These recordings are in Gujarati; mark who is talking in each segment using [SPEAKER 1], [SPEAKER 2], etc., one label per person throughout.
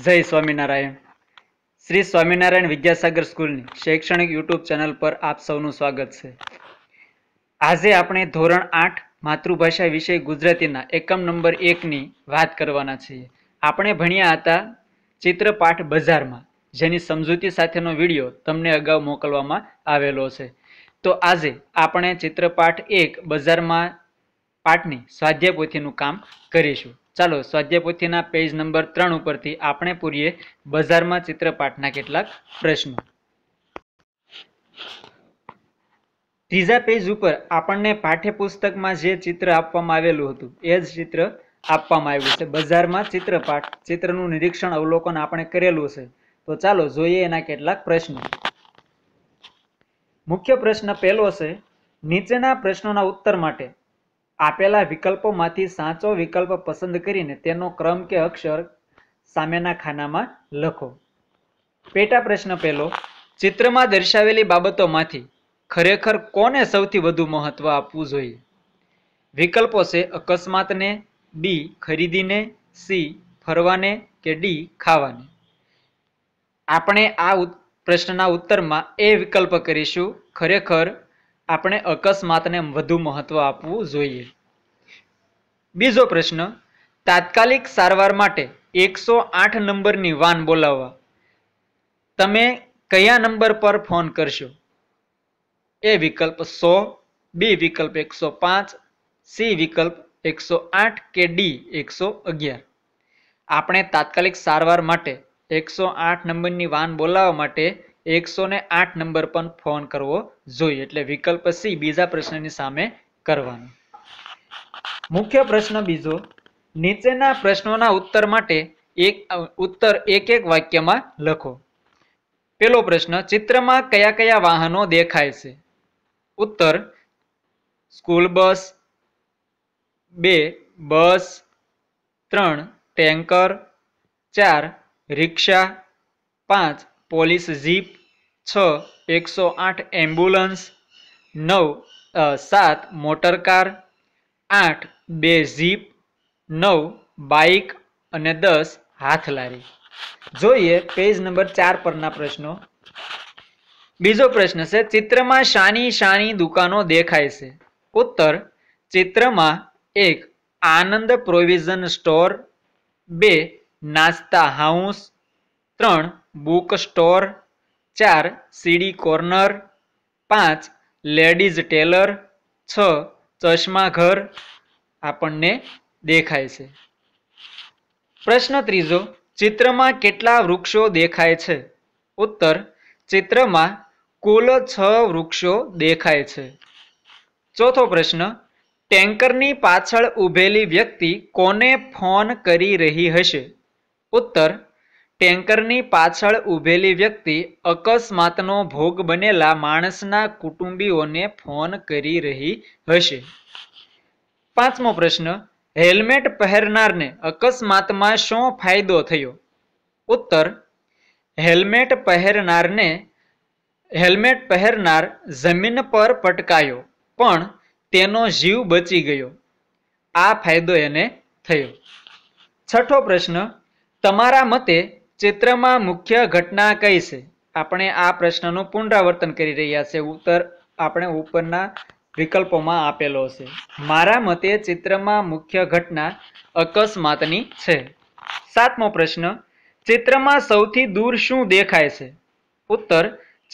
[SPEAKER 1] જય સ્વામિનારાયણ શ્રી સ્વામિનારાયણ વિદ્યાસાગર સ્કૂલની શૈક્ષણિક યુટ્યુબ ચેનલ પર આપ સૌનું સ્વાગત છે આજે આપણે ધોરણ આઠ માતૃભાષા વિષય ગુજરાતીના એકમ નંબર એકની વાત કરવાના છીએ આપણે ભણ્યા હતા ચિત્રપાઠ બજારમાં જેની સમજૂતી સાથેનો વિડીયો તમને અગાઉ મોકલવામાં આવેલો છે તો આજે આપણે ચિત્રપાઠ એક બજારમાં પાઠની સ્વાધ્યાય પોથીનું કામ કરીશું ચાલો સ્વાધ્યાય પેજ નંબર ત્રણ ઉપરથી આપણે પૂરીએ બજારમાં ચિત્રપાઠના કેટલાક પ્રશ્નો ત્રીજા પેજ ઉપર આપણને પાઠ્યપુસ્તકમાં જે ચિત્ર આપવામાં આવેલું હતું એ જ ચિત્ર આપવામાં આવ્યું છે બજારમાં ચિત્રપાઠ ચિત્રનું નિરીક્ષણ અવલોકન આપણે કરેલું છે તો ચાલો જોઈએ એના કેટલાક પ્રશ્નો મુખ્ય પ્રશ્ન પહેલો છે નીચેના પ્રશ્નોના ઉત્તર માટે આપેલા વિકલ્પોમાંથી સાચો વિકલ્પ પસંદ કરીને તેનો ક્રમ કે અક્ષર સામેના ખાનામાં લખો પેટા પ્રશ્ન પહેલો ચિત્રમાં દર્શાવેલી બાબતોમાંથી ખરેખર કોને સૌથી વધુ મહત્વ આપવું જોઈએ વિકલ્પો છે અકસ્માતને બી ખરીદીને સી ફરવાને કે ડી ખાવાને આપણે આ પ્રશ્નના ઉત્તરમાં એ વિકલ્પ કરીશું ખરેખર આપણે અકસ્માતને વધુ મહત્વ આપવું જોઈએ બીજો પ્રશ્ન તાત્કાલિક સારવાર માટે એકસો આઠ નંબરની વાન બોલાવવા તમે કયા નંબર પર ફોન કરશો એ વિકલ્પ સો બી વિકલ્પ એકસો પાંચ સી વિકલ્પ એકસો આઠ કે ડી એકસો અગિયાર આપણે તાત્કાલિક સારવાર માટે એકસો આઠ નંબરની વાન બોલાવવા માટે એકસો ને આઠ નંબર પર ફોન કરવો જોઈએ એટલે વિકલ્પ સી બીજા પ્રશ્નની સામે કરવાનો મુખ્ય પ્રશ્ન બીજો નીચેના પ્રશ્નોના ઉત્તર માટે એક ઉત્તર એક એક વાક્યમાં લખો પેલો પ્રશ્ન ચિત્રમાં કયા કયા વાહનો દેખાય છે ઉત્તર સ્કૂલ બસ બે બસ ત્રણ ટેન્કર ચાર રિક્ષા પાંચ પોલીસ જીપ છ એકસો આઠ એમ્બ્યુલન્સ નવ સાત મોટરકાર આઠ બે જીપ નવ બાઇક અને દસ હાથલારી જોઈએ પેજ નંબર ચાર પરના પ્રશ્નો બીજો પ્રશ્ન છે ચિત્રમાં શાની શાની દુકાનો દેખાય છે ઉત્તર ચિત્રમાં એક આનંદ પ્રોવિઝન સ્ટોર બે નાસ્તા હાઉસ ત્રણ બુક સ્ટોર ચાર સીડી કોર્નર પાંચ લેડીઝ ટેલર છ ચશ્મા ઘર આપણને દેખાય છે પ્રશ્ન ત્રીજો ચિત્રમાં કેટલા વૃક્ષો દેખાય છે ઉત્તર ચિત્રમાં કુલ છ વૃક્ષો દેખાય છે ચોથો પ્રશ્ન ટેન્કરની પાછળ ઊભેલી વ્યક્તિ કોને ફોન કરી રહી હશે ઉત્તર ટેન્કરની પાછળ ઊભેલી વ્યક્તિ અકસ્માતનો ભોગ બનેલા માણસના કુટુંબીઓને ફોન કરી રહી હશે પાંચમો પ્રશ્ન હેલ્મેટ પહેરનારને અકસ્માતમાં શું ફાયદો થયો ઉત્તર હેલ્મેટ પહેરનારને હેલ્મેટ પહેરનાર જમીન પર પટકાયો પણ તેનો જીવ બચી ગયો આ ફાયદો એને થયો છઠ્ઠો પ્રશ્ન તમારા મતે ચિત્રમાં મુખ્ય ઘટના કઈ છે આપણે આ પ્રશ્નનું પુનરાવર્તન કરી રહ્યા છે ઉત્તર આપણે ઉપરના વિકલ્પોમાં આપેલો છે મારા મતે ચિત્રમાં મુખ્ય ઘટના અકસ્માતની છે સાતમો પ્રશ્ન ચિત્રમાં સૌથી દૂર શું દેખાય છે ઉત્તર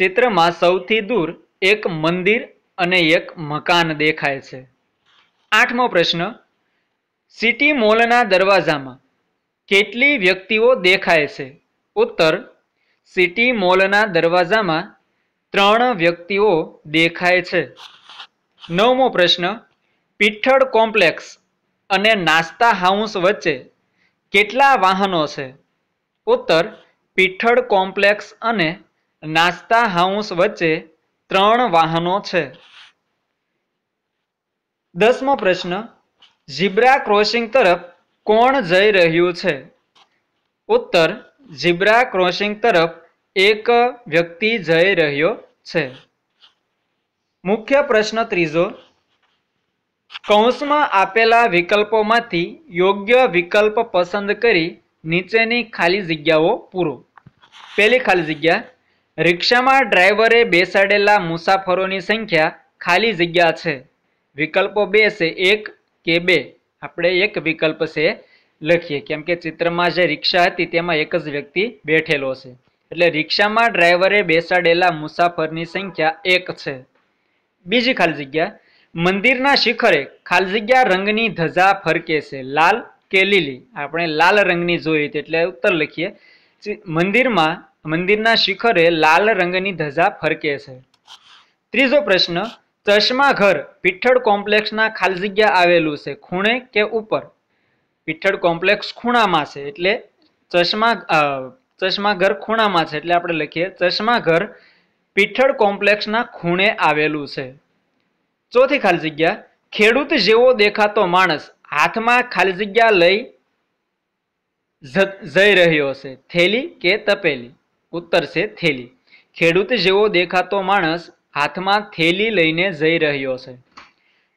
[SPEAKER 1] ચિત્રમાં સૌથી દૂર એક મંદિર અને એક મકાન દેખાય છે આઠમો પ્રશ્ન સિટી મોલના દરવાજામાં કેટલી વ્યક્તિઓ દેખાય છે ઉત્તર સિટી મોલના દરવાજામાં ત્રણ વ્યક્તિઓ દેખાય છે નવમો પ્રશ્ન પીઠળ કોમ્પ્લેક્સ અને નાસ્તા હાઉસ વચ્ચે કેટલા વાહનો છે ઉત્તર પીઠળ કોમ્પ્લેક્સ અને નાસ્તા હાઉસ વચ્ચે ત્રણ વાહનો છે દસમો પ્રશ્ન ઝીબ્રા ક્રોસિંગ તરફ કોણ જઈ રહ્યું છે ઉત્તર ઝીબ્રા ક્રોસિંગ તરફ એક વ્યક્તિ જઈ રહ્યો છે મુખ્ય પ્રશ્ન ત્રીજો કૌંસમાં આપેલા વિકલ્પોમાંથી યોગ્ય વિકલ્પ પસંદ કરી નીચેની ખાલી જગ્યાઓ પૂરો પહેલી ખાલી જગ્યા રિક્ષામાં ડ્રાઈવરે બેસાડેલા મુસાફરોની સંખ્યા ખાલી જગ્યા છે વિકલ્પો બે છે એક કે બે આપણે એક વિકલ્પ છે લખીએ કેમ કે ચિત્રમાં જે રિક્ષા હતી તેમાં એક જ વ્યક્તિ બેઠેલો છે એટલે રિક્ષામાં ડ્રાઈવરે બેસાડેલા મુસાફરની સંખ્યા એક છે બીજી ખાલી જગ્યા મંદિરના શિખરે ખાલી જગ્યા રંગની ધજા ફરકે છે લાલ કે લીલી આપણે લાલ રંગની જોઈ હતી એટલે ઉત્તર લખીએ મંદિરમાં મંદિરના શિખરે લાલ રંગની ધજા ફરકે છે ત્રીજો પ્રશ્ન ચશ્મા ઘર પીઠળ કોમ્પ્લેક્સના ખાલી જગ્યા આવેલું છે ખૂણે કે ઉપર પીઠળ કોમ્પ્લેક્સ ખૂણામાં છે એટલે ચશ્મા ચશ્મા ઘર ખૂણામાં છે એટલે આપણે લખીએ ચશ્મા ઘર પીઠળ કોમ્પ્લેક્સના ખૂણે આવેલું છે ચોથી ખાલી જગ્યા ખેડૂત જેવો દેખાતો માણસ હાથમાં ખાલી જગ્યા લઈ જઈ રહ્યો છે થેલી કે તપેલી ઉત્તર છે થેલી ખેડૂત જેવો દેખાતો માણસ હાથમાં થેલી લઈને જઈ રહ્યો છે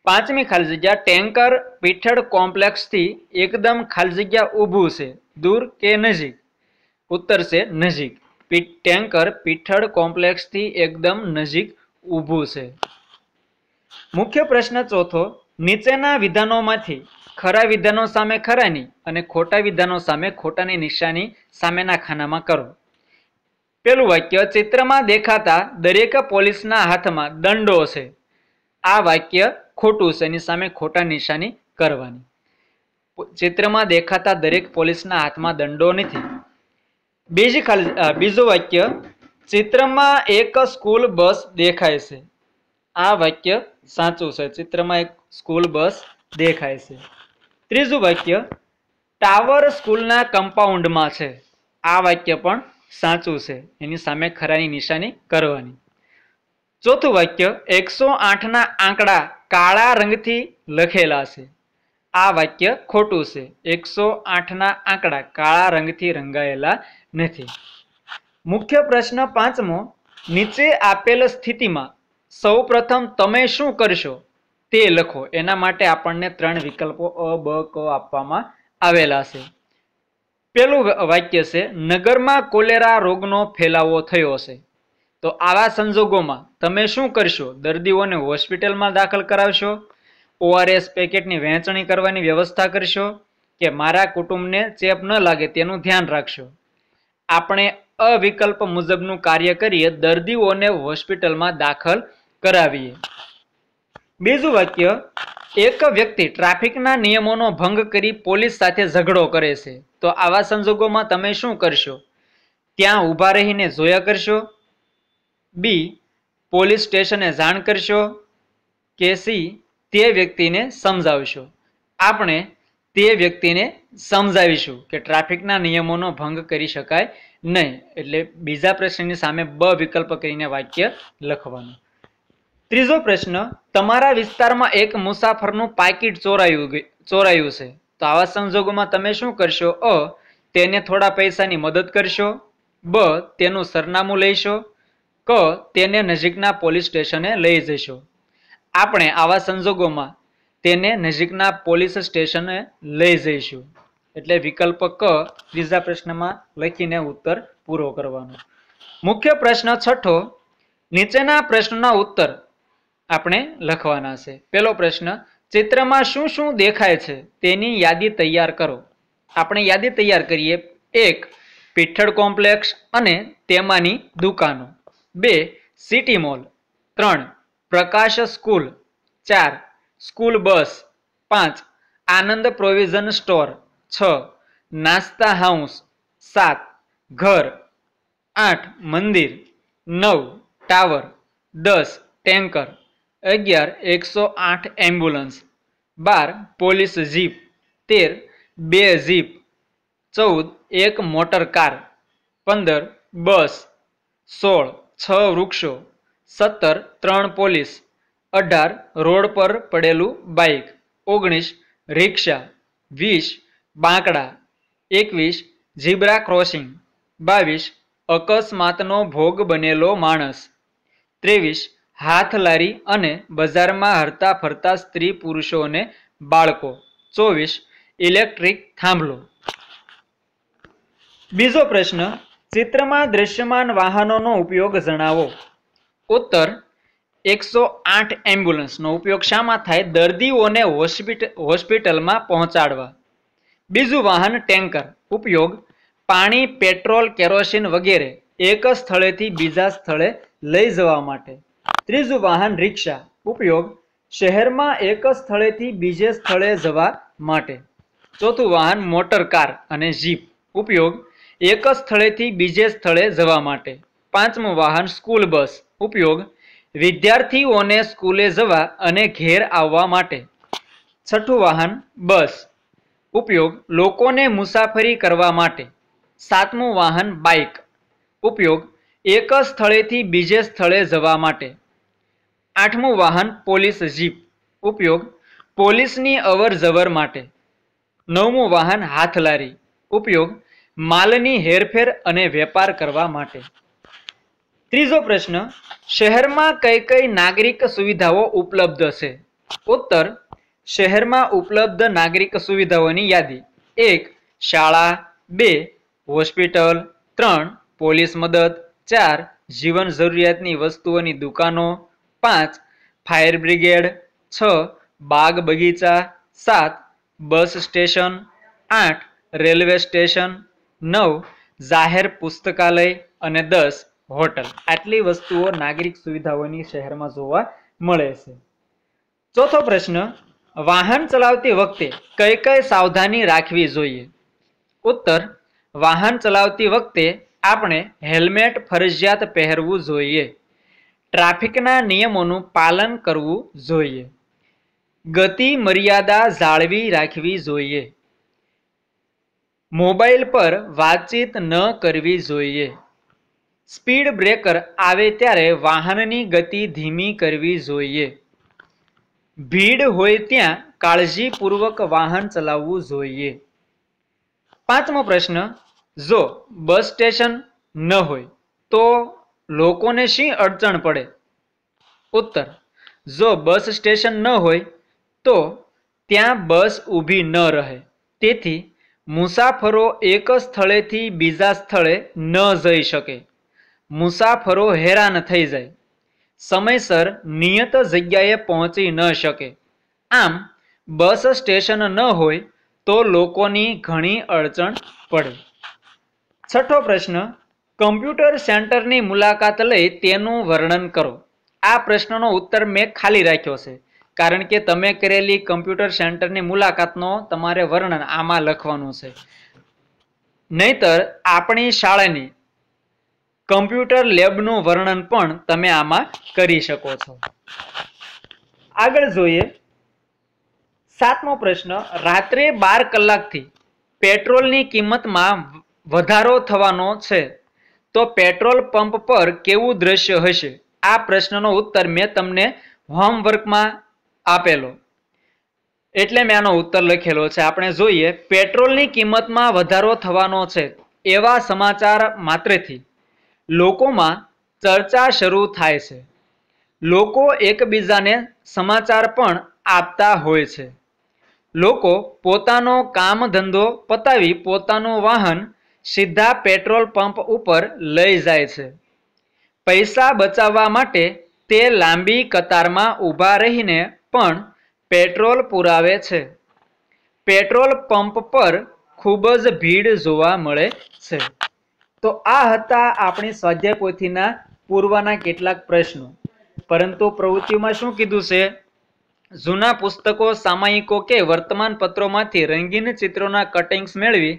[SPEAKER 1] પાંચમી ખાલી જગ્યા ટેન્કર પીઠળ કોમ્પ્લેક્સથી એકદમ ખાલી જગ્યા ઊભું છે દૂર કે નજીક ઉત્તર છે નજીક ટેન્કર પીઠળ કોમ્પ્લેક્સથી એકદમ નજીક ઊભું છે મુખ્ય પ્રશ્ન ચોથો નીચેના વિધાનોમાંથી ખરા વિધાનો સામે ખરાની અને ખોટા વિધાનો સામે ખોટાની નિશાની સામેના ખાનામાં કરો પેલું વાક્ય ચિત્રમાં દેખાતા દરેક પોલીસના હાથમાં દંડો છે આ વાક્ય ખોટું છે એની સામે ખોટા નિશાની કરવાની ચિત્રમાં દેખાતા દરેક પોલીસના હાથમાં દંડો નથી બીજી ખાલી બીજું વાક્ય ચિત્રમાં એક સ્કૂલ બસ દેખાય છે આ વાક્ય સાચું છે ચિત્રમાં એક સ્કૂલ બસ દેખાય છે ત્રીજું વાક્ય ટાવર સ્કૂલના કમ્પાઉન્ડમાં છે આ વાક્ય પણ સાચું છે એની સામે ખરાની નિશાની કરવાની ચોથું વાક્ય એકસો આઠના આંકડા કાળા રંગથી લખેલા છે આ વાક્ય ખોટું છે એકસો આઠના આંકડા કાળા રંગથી રંગાયેલા નથી મુખ્ય પ્રશ્ન પાંચમો નીચે આપેલ સ્થિતિમાં સૌપ્રથમ તમે શું કરશો તે લખો એના માટે આપણને ત્રણ વિકલ્પો અ બ ક આપવામાં આવેલા છે પેલું વાક્ય છે નગરમાં કોલેરા રોગનો ફેલાવો થયો છે તો આવા સંજોગોમાં તમે શું કરશો દર્દીઓને હોસ્પિટલમાં દાખલ કરાવશો ઓઆરએસ પેકેટની વહેંચણી કરવાની વ્યવસ્થા કરશો કે મારા કુટુંબને ચેપ ન લાગે તેનું ધ્યાન રાખશો આપણે અવિકલ્પ મુજબનું કાર્ય કરીએ દર્દીઓને હોસ્પિટલમાં દાખલ કરાવીએ બીજું વાક્ય એક વ્યક્તિ ટ્રાફિકના નિયમોનો ભંગ કરી પોલીસ સાથે ઝઘડો કરે છે તો આવા સંજોગોમાં તમે શું કરશો ત્યાં ઊભા રહીને જોયા કરશો બી પોલીસ સ્ટેશને જાણ કરશો કે સી તે વ્યક્તિને સમજાવશો આપણે તે વ્યક્તિને સમજાવીશું કે ટ્રાફિકના નિયમોનો ભંગ કરી શકાય નહીં એટલે બીજા પ્રશ્નની સામે બ વિકલ્પ કરીને વાક્ય લખવાનું ત્રીજો પ્રશ્ન તમારા વિસ્તારમાં એક મુસાફરનું પાકીટ ચોરાયું ચોરાયું છે તો આવા સંજોગોમાં તમે શું કરશો અ તેને થોડા પૈસાની મદદ કરશો બ તેનું સરનામું લઈશો ક તેને નજીકના પોલીસ સ્ટેશને લઈ જશો આપણે આવા સંજોગોમાં તેને નજીકના પોલીસ સ્ટેશને લઈ જઈશું એટલે વિકલ્પ ક ત્રીજા પ્રશ્નમાં લખીને ઉત્તર પૂરો કરવાનો મુખ્ય પ્રશ્ન છઠ્ઠો નીચેના પ્રશ્નના ઉત્તર આપણે લખવાના છે પહેલો પ્રશ્ન ચિત્રમાં શું શું દેખાય છે તેની યાદી તૈયાર કરો આપણે યાદી તૈયાર કરીએ એક પીઠળ કોમ્પ્લેક્ષ અને તેમાંની દુકાનો બે સિટી મોલ ત્રણ પ્રકાશ સ્કૂલ ચાર સ્કૂલ બસ પાંચ આનંદ પ્રોવિઝન સ્ટોર છ નાસ્તા હાઉસ સાત ઘર આઠ મંદિર નવ ટાવર દસ ટેન્કર અગિયાર એકસો આઠ એમ્બ્યુલન્સ બાર પોલીસ જીપ તેર બે જીપ ચૌદ એક મોટર કાર પંદર બસ સોળ છ વૃક્ષો સત્તર ત્રણ પોલીસ અઢાર રોડ પર પડેલું બાઇક ઓગણીસ રિક્ષા વીસ બાંકડા એકવીસ ઝીબ્રા ક્રોસિંગ બાવીસ અકસ્માતનો ભોગ બનેલો માણસ ત્રેવીસ હાથ લારી અને બજારમાં હરતા ફરતા સ્ત્રી પુરુષો અને બાળકો ચોવીસ ઇલેક્ટ્રિક થાંભલો બીજો પ્રશ્ન ચિત્રમાં દ્રશ્યમાન વાહનોનો ઉપયોગ જણાવો ઉત્તર એકસો આઠ એમ્બ્યુલન્સનો ઉપયોગ શામાં થાય દર્દીઓને હોસ્પિટલ હોસ્પિટલમાં પહોંચાડવા બીજું વાહન ટેન્કર ઉપયોગ પાણી પેટ્રોલ કેરોસીન વગેરે એક સ્થળેથી બીજા સ્થળે લઈ જવા માટે ત્રીજું વાહન રિક્ષા ઉપયોગ શહેરમાં એક સ્થળેથી બીજે સ્થળે જવા માટે ચોથું વાહન મોટર કાર અને જીપ ઉપયોગ એક સ્થળેથી બીજે સ્થળે જવા માટે પાંચમું વાહન સ્કૂલ બસ ઉપયોગ વિદ્યાર્થીઓને સ્કૂલે જવા અને ઘેર આવવા માટે છઠ્ઠું વાહન બસ ઉપયોગ લોકોને મુસાફરી કરવા માટે સાતમું વાહન બાઇક ઉપયોગ એક સ્થળેથી બીજે સ્થળે જવા માટે આઠમું વાહન પોલીસ જીપ ઉપયોગ પોલીસની અવર જવર માટે નવમું વાહન હાથલારી ઉપયોગ માલની હેરફેર અને વેપાર કરવા માટે ત્રીજો પ્રશ્ન શહેરમાં કઈ કઈ નાગરિક સુવિધાઓ ઉપલબ્ધ છે ઉત્તર શહેરમાં ઉપલબ્ધ નાગરિક સુવિધાઓની યાદી એક શાળા બે હોસ્પિટલ ત્રણ પોલીસ મદદ ચાર જીવન જરૂરિયાતની વસ્તુઓની દુકાનો 5 फायर ब्रिगेड 6 बाग बगीचा 7 बस स्टेशन 8 रेल्वे स्टेशन 9 જાહેર पुस्तकालय અને 10 હોટેલ આટલી વસ્તુઓ નાગરિક સુવિધાઓની શહેરમાં જોવા મળે છે. ચોથો પ્રશ્ન વાહન ચલાવતી વખતે કઈ કઈ સાવધાની રાખવી જોઈએ? ઉત્તર વાહન ચલાવતી વખતે આપણે હેલ્મેટ ફરજિયાત પહેરવું જોઈએ. ટ્રાફિકના નિયમોનું પાલન કરવું જોઈએ ગતિ મર્યાદા જાળવી રાખવી જોઈએ મોબાઈલ પર વાતચીત ન કરવી જોઈએ સ્પીડ બ્રેકર આવે ત્યારે વાહનની ગતિ ધીમી કરવી જોઈએ ભીડ હોય ત્યાં કાળજીપૂર્વક વાહન ચલાવવું જોઈએ પાંચમો પ્રશ્ન જો બસ સ્ટેશન ન હોય તો લોકોને શી અડચણ પડે ઉત્તર જો બસ સ્ટેશન ન હોય તો ત્યાં બસ ઊભી ન રહે તેથી મુસાફરો એક સ્થળેથી બીજા સ્થળે ન જઈ શકે મુસાફરો હેરાન થઈ જાય સમયસર નિયત જગ્યાએ પહોંચી ન શકે આમ બસ સ્ટેશન ન હોય તો લોકોની ઘણી અડચણ પડે છઠ્ઠો પ્રશ્ન કમ્પ્યુટર સેન્ટરની મુલાકાત લઈ તેનું વર્ણન કરો આ પ્રશ્નનો ઉત્તર મેં ખાલી રાખ્યો છે કારણ કે તમે કરેલી કમ્પ્યુટર સેન્ટરની મુલાકાતનો તમારે વર્ણન આમાં લખવાનું છે નહીતર આપણી શાળાની કમ્પ્યુટર લેબનું વર્ણન પણ તમે આમાં કરી શકો છો આગળ જોઈએ સાતમો પ્રશ્ન રાત્રે બાર કલાકથી પેટ્રોલની કિંમતમાં વધારો થવાનો છે તો પેટ્રોલ પંપ પર કેવું દ્રશ્ય હશે આ પ્રશ્નનો ઉત્તર મેં તમને હોમવર્કમાં આપેલો એટલે મેં આનો ઉત્તર લખેલો છે આપણે જોઈએ પેટ્રોલની કિંમતમાં વધારો થવાનો છે એવા સમાચાર માત્રથી લોકોમાં ચર્ચા શરૂ થાય છે લોકો એકબીજાને સમાચાર પણ આપતા હોય છે લોકો પોતાનો કામ ધંધો પતાવી પોતાનું વાહન સીધા પેટ્રોલ પંપ ઉપર લઈ જાય છે પૈસા બચાવવા માટે તે લાંબી કતારમાં ઊભા રહીને પણ પેટ્રોલ પુરાવે છે પેટ્રોલ પંપ પર ખૂબ જ ભીડ જોવા મળે છે તો આ હતા આપણી સ્વાધ્યાય પોથીના પૂર્વના કેટલાક પ્રશ્નો પરંતુ પ્રવૃત્તિમાં શું કીધું છે જૂના પુસ્તકો સામાયિકો કે વર્તમાન પત્રોમાંથી રંગીન ચિત્રોના કટિંગ્સ મેળવી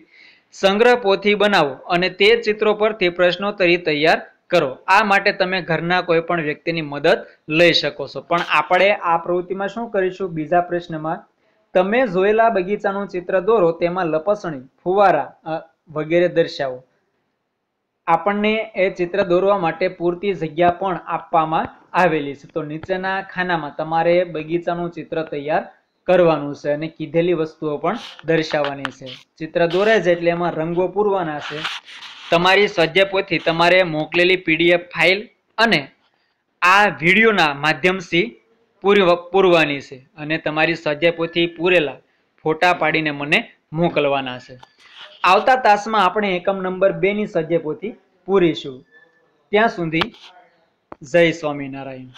[SPEAKER 1] સંગ્રહ પોથી બનાવો અને તે ચિત્રો પરથી પ્રશ્નોત્તરી તૈયાર કરો આ માટે તમે ઘરના કોઈ પણ વ્યક્તિની મદદ લઈ શકો છો પણ આપણે આ પ્રવૃત્તિમાં શું કરીશું બીજા પ્રશ્નમાં તમે જોયેલા બગીચાનું ચિત્ર દોરો તેમાં લપસણી ફુવારા વગેરે દર્શાવો આપણને એ ચિત્ર દોરવા માટે પૂરતી જગ્યા પણ આપવામાં આવેલી છે તો નીચેના ખાનામાં તમારે બગીચાનું ચિત્ર તૈયાર કરવાનું છે અને કીધેલી વસ્તુઓ પણ દર્શાવવાની છે ચિત્ર દોરે છે એટલે એમાં રંગો પૂરવાના છે તમારી સ્વાધ્યાયપોથી તમારે મોકલેલી પીડીએફ ફાઇલ અને આ વિડીયોના માધ્યમથી પૂરી પૂરવાની છે અને તમારી સ્વાધ્યાયપોથી પૂરેલા ફોટા પાડીને મને મોકલવાના છે આવતા તાસમાં આપણે એકમ નંબર બેની સ્વાધ્યાયપોથી પૂરીશું ત્યાં સુધી જય સ્વામિનારાયણ